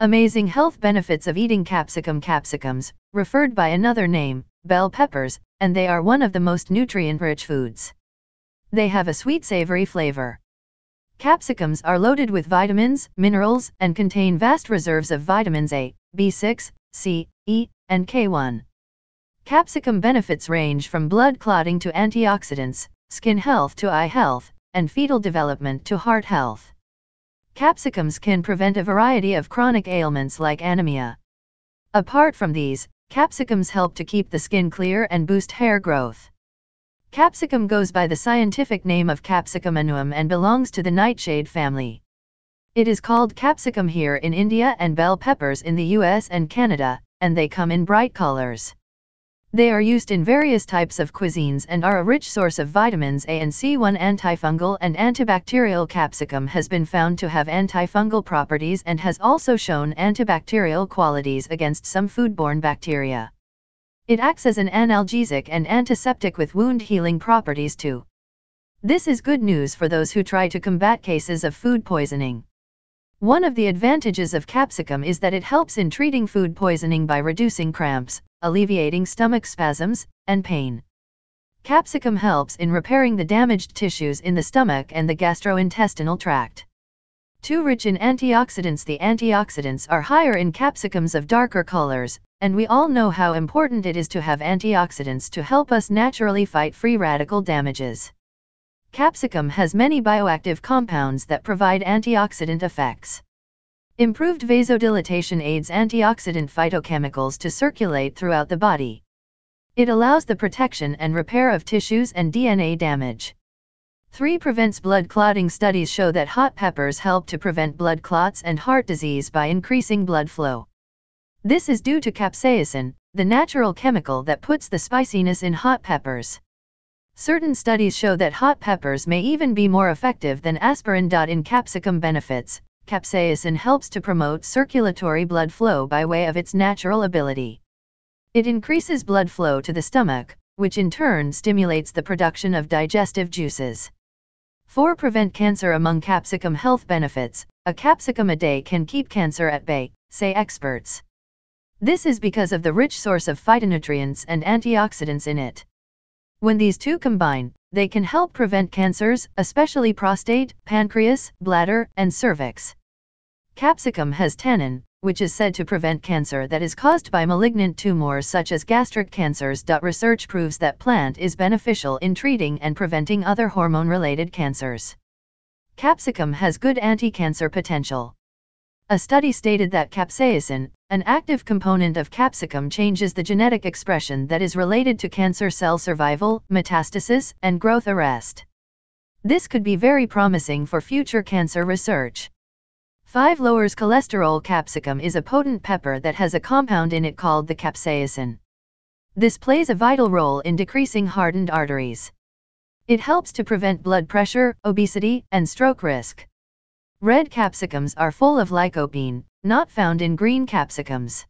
Amazing health benefits of eating capsicum capsicums, referred by another name, bell peppers, and they are one of the most nutrient-rich foods. They have a sweet savory flavor. Capsicums are loaded with vitamins, minerals, and contain vast reserves of vitamins A, B6, C, E, and K1. Capsicum benefits range from blood clotting to antioxidants, skin health to eye health, and fetal development to heart health. Capsicums can prevent a variety of chronic ailments like anemia. Apart from these, capsicums help to keep the skin clear and boost hair growth. Capsicum goes by the scientific name of Capsicum annuum and belongs to the nightshade family. It is called capsicum here in India and bell peppers in the US and Canada, and they come in bright colors. They are used in various types of cuisines and are a rich source of vitamins A and C1. Antifungal and antibacterial capsicum has been found to have antifungal properties and has also shown antibacterial qualities against some foodborne bacteria. It acts as an analgesic and antiseptic with wound healing properties too. This is good news for those who try to combat cases of food poisoning. One of the advantages of capsicum is that it helps in treating food poisoning by reducing cramps, alleviating stomach spasms and pain. Capsicum helps in repairing the damaged tissues in the stomach and the gastrointestinal tract. Too rich in antioxidants, the antioxidants are higher in capsicums of darker colors, and we all know how important it is to have antioxidants to help us naturally fight free radical damages. Capsicum has many bioactive compounds that provide antioxidant effects. Improved vasodilatation aids antioxidant phytochemicals to circulate throughout the body. It allows the protection and repair of tissues and DNA damage. 3. Prevents blood clotting. Studies show that hot peppers help to prevent blood clots and heart disease by increasing blood flow. This is due to capsaicin, the natural chemical that puts the spiciness in hot peppers. Certain studies show that hot peppers may even be more effective than aspirin. In capsicum benefits, capsaicin helps to promote circulatory blood flow by way of its natural ability. It increases blood flow to the stomach, which in turn stimulates the production of digestive juices. 4. Prevent cancer among capsicum health benefits. A capsicum a day can keep cancer at bay, say experts. This is because of the rich source of phytonutrients and antioxidants in it. When these two combine, they can help prevent cancers, especially prostate, pancreas, bladder, and cervix. Capsicum has tannin, which is said to prevent cancer that is caused by malignant tumors such as gastric cancers. Research proves that plant is beneficial in treating and preventing other hormone-related cancers. Capsicum has good anti-cancer potential. A study stated that capsaicin, an active component of capsicum, changes the genetic expression that is related to cancer cell survival, metastasis, and growth arrest. This could be very promising for future cancer research. 5 lowers cholesterol capsicum is a potent pepper that has a compound in it called the capsaicin. This plays a vital role in decreasing hardened arteries. It helps to prevent blood pressure, obesity, and stroke risk. Red capsicums are full of lycopene, not found in green capsicums.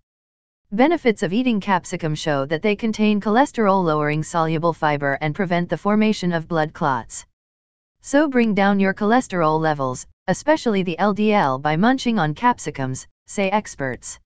Benefits of eating capsicum show that they contain cholesterol-lowering soluble fiber and prevent the formation of blood clots. So bring down your cholesterol levels, especially the LDL by munching on capsicums, say experts.